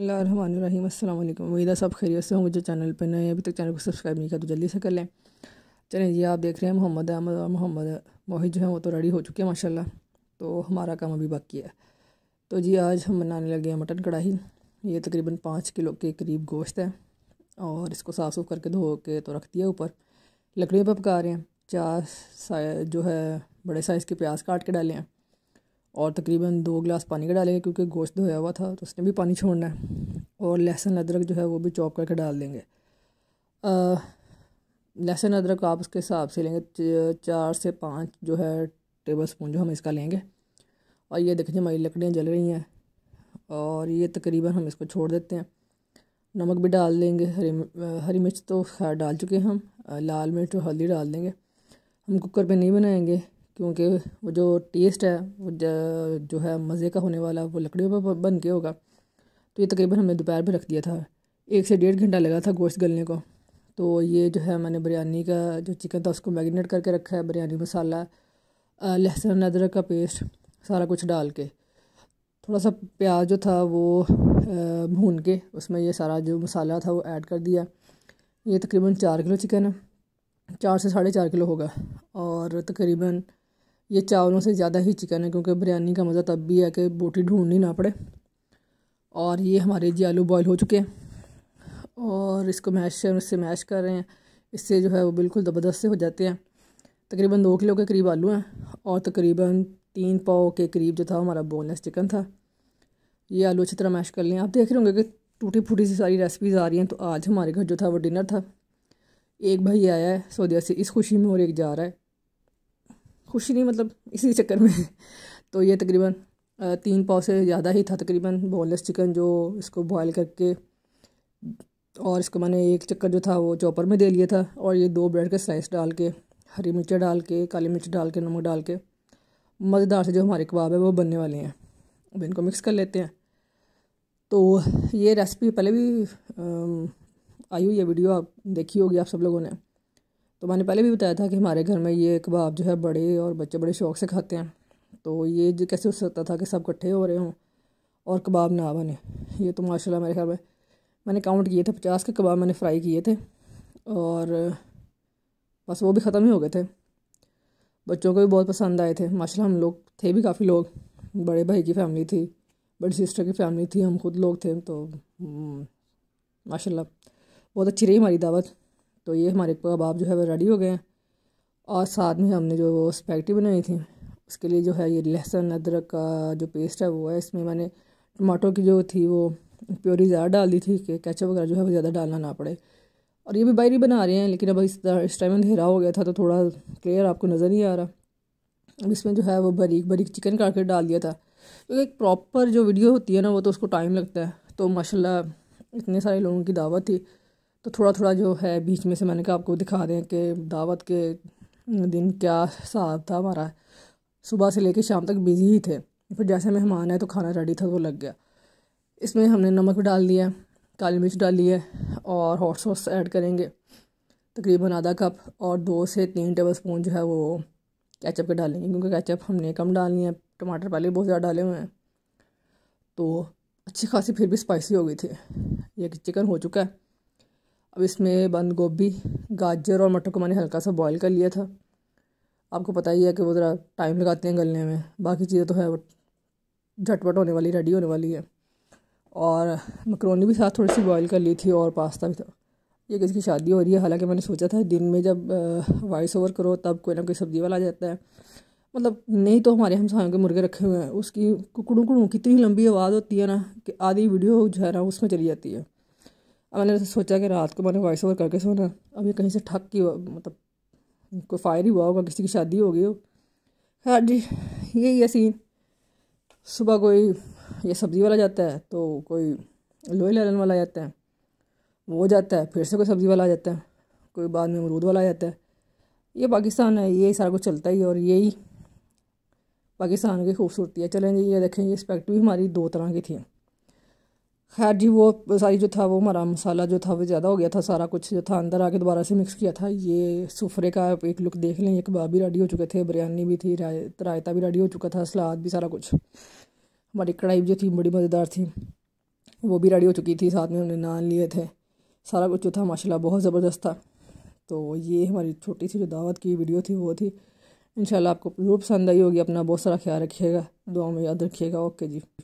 अल्लाम उम्मीद है सब खैरियत से हो मुझे चैनल पर नए अभी तक चैनल को सब्सक्राइब नहीं किया तो जल्दी से कर लें चलें जी आप देख रहे हैं मोहम्मद अहमद और मोहम्मद मोहित जो है वो तो रेडी हो चुके हैं माशाल्लाह तो हमारा काम अभी बाकी है तो जी आज हम बनाने लगे हैं मटन कढ़ाई ये तकरीबन पाँच किलो के करीब गोश्त है और इसको साफ़ सूफ करके धो के तो रख दिया ऊपर लकड़ियों पर पका रहे हैं चार जो है बड़े साइज़ के प्याज काट के डाले हैं और तकरीबन दो गिलास पानी का डालेंगे क्योंकि गोश्त धोया हुआ था तो उसने भी पानी छोड़ना है और लहसुन अदरक जो है वो भी चॉप करके डाल देंगे लहसुन अदरक आप उसके हिसाब से लेंगे चार से पाँच जो है टेबल स्पून जो हम इसका लेंगे और ये देखिए हमारी लकड़ियाँ जल रही हैं और ये तकरीबन हम इसको छोड़ देते हैं नमक भी डाल देंगे हरी हरी मिर्च तो डाल चुके हैं हम लाल मिर्च और हल्दी डाल देंगे हम कुकर पे नहीं बनाएंगे क्योंकि वो जो टेस्ट है वो जो है मज़े का होने वाला वो लकड़ियों पर बन के होगा तो ये तकरीबन हमने दोपहर में रख दिया था एक से डेढ़ घंटा लगा था गोश्त गलने को तो ये जो है मैंने बिरयानी का जो चिकन था उसको मैरिनेट करके रखा है बिरयानी मसाला लहसुन अदरक का पेस्ट सारा कुछ डाल के थोड़ा सा प्याज जो था वो भून के उसमें ये सारा जो मसाला था वो ऐड कर दिया ये तकरीबन चार किलो चिकन है चार से साढ़े चार किलो होगा और तकरीबन ये चावलों से ज़्यादा ही चिकन है क्योंकि बिरयानी का मज़ा तब भी है कि बोटी ढूंढनी ना पड़े और ये हमारे जी आलू बॉयल हो चुके हैं और इसको मैश इससे मैश कर रहे हैं इससे जो है वो बिल्कुल ज़बरदस्त से हो जाते हैं तकरीबन दो किलो के करीब आलू हैं और तकरीबन तीन पाव के करीब जो था हमारा बोनलेस चिकन था ये आलू अच्छी तरह मैश कर लें आप देख रहे होंगे कि टूटी फूटी सी सारी रेसिपीज़ आ रही हैं तो आज हमारे घर जो था वो डिनर था एक भाई आया है सऊदिया से इस खुशी में और एक जा रहा है खुशी नहीं मतलब इसी चक्कर में तो ये तकरीबन तीन पाव से ज़्यादा ही था तकरीबन बोनलेस चिकन जो इसको बॉयल करके और इसको मैंने एक चक्कर जो था वो चॉपर में दे लिया था और ये दो ब्रेड के स्लाइस डाल के हरी मिर्च डाल के काली मिर्च डाल के नमक डाल के मज़ेदार से जो हमारे कबाब है वो बनने वाले हैं अब इनको मिक्स कर लेते हैं तो ये रेसिपी पहले भी आई हुई है वीडियो आप देखी होगी आप सब लोगों ने तो मैंने पहले भी बताया था कि हमारे घर में ये कबाब जो है बड़े और बच्चे बड़े शौक से खाते हैं तो ये जो कैसे हो सकता था कि सब इकट्ठे हो रहे हों और कबाब ना बने ये तो माशाल्लाह मेरे ख्याल में मैंने काउंट किए थे पचास के कबाब मैंने फ्राई किए थे और बस वो भी ख़त्म ही हो गए थे बच्चों को भी बहुत पसंद आए थे माशाल्लाह हम लोग थे भी काफ़ी लोग बड़े भाई की फैमिली थी बड़ी सिस्टर की फैमिली थी हम खुद लोग थे तो हम्म, माशाल्लाह बहुत अच्छी रही हमारी दावत तो ये हमारे कबाब जो है वो रेडी हो गए हैं और साथ में हमने जो वो स्पैगटी बनाई थी उसके लिए जो है ये लहसुन अदरक का जो पेस्ट है वो है इसमें मैंने टमाटो की जो थी वो प्योरी ज़्यादा डाल दी थी कि कैचअप वगैरह जो है वो ज़्यादा डालना ना पड़े और ये भी बाहरी बना रहे हैं लेकिन अब इस इस टाइम अंधेरा हो गया था तो थोड़ा क्लियर आपको नज़र नहीं आ रहा अब इसमें जो है वो बारीक बारीक चिकन काट कर डाल दिया था क्योंकि एक प्रॉपर जो वीडियो होती है ना वो तो उसको टाइम लगता है तो माशाल्लाह इतने सारे लोगों की दावत थी तो थोड़ा थोड़ा जो है बीच में से मैंने कहा आपको दिखा दें कि दावत के दिन क्या हिसाब था हमारा सुबह से लेकर शाम तक बिज़ी ही थे फिर जैसे मेहमान आए तो खाना रेडी था वो लग गया इसमें हमने नमक भी डाल दिया काली मिर्च डाली है और हॉट सॉस ऐड करेंगे तकरीबन आधा कप और दो से तीन टेबल स्पून जो है वो कैचअप के डालेंगे क्योंकि कैचअप हमने कम डालनी है टमाटर पहले बहुत ज़्यादा डाले हुए हैं तो अच्छी खासी फिर भी स्पाइसी हो गई थी ये चिकन हो चुका है अब इसमें बंद गोभी गाजर और मटर को मैंने हल्का सा बॉईल कर लिया था आपको पता ही है कि वो ज़रा टाइम लगाते हैं गलने में बाकी चीज़ें तो है वो झटपट होने वाली रेडी होने वाली है और मकरोनी भी साथ थोड़ी सी बॉईल कर ली थी और पास्ता भी था ये किसी की शादी हो रही है हालांकि मैंने सोचा था दिन में जब वॉइस ओवर करो तब कोई ना कोई सब्ज़ी वाला आ जाता है मतलब नहीं तो हमारे हमसायों के मुर्गे रखे हुए हैं उसकी कुकड़ू कुड़ू कितनी लंबी आवाज़ होती है ना कि आधी वीडियो जो है ना उसमें चली जाती है अब मैंने सोचा कि रात को मैंने वॉइस ओवर करके सोना अब ये कहीं से ठक की मतलब कोई फायर ही हुआ होगा किसी की शादी हो गई हो हाँ जी यही है सीन सुबह कोई ये सब्ज़ी वाला जाता है तो कोई लोहे लालन वाला जाता है वो जाता है फिर से कोई सब्ज़ी वाला आ जाता है कोई बाद में अमरूद वाला आ जाता है ये पाकिस्तान है ये सारा कुछ चलता ही है और यही पाकिस्तान की खूबसूरती है चलें जी ये देखें ये स्पेक्ट भी हमारी दो तरह की थी खैर जी वो सारी जो था वो हमारा मसाला जो था वो ज़्यादा हो गया था सारा कुछ जो था अंदर आके दोबारा से मिक्स किया था ये सुफरे का एक लुक देख लें एक कबाब भी रेडी हो चुके थे बिरयानी भी थी रायता भी रेडी हो चुका था सलाद भी सारा कुछ हमारी कढ़ाई जो थी बड़ी मज़ेदार थी वो भी रेडी हो चुकी थी साथ में उन्होंने नान लिए थे सारा कुछ जो था माशाला बहुत ज़बरदस्त था तो ये हमारी छोटी सी जो दावत की वीडियो थी वो थी इन आपको ज़रूर पसंद आई होगी अपना बहुत सारा ख्याल रखिएगा दुआ में याद रखिएगा ओके जी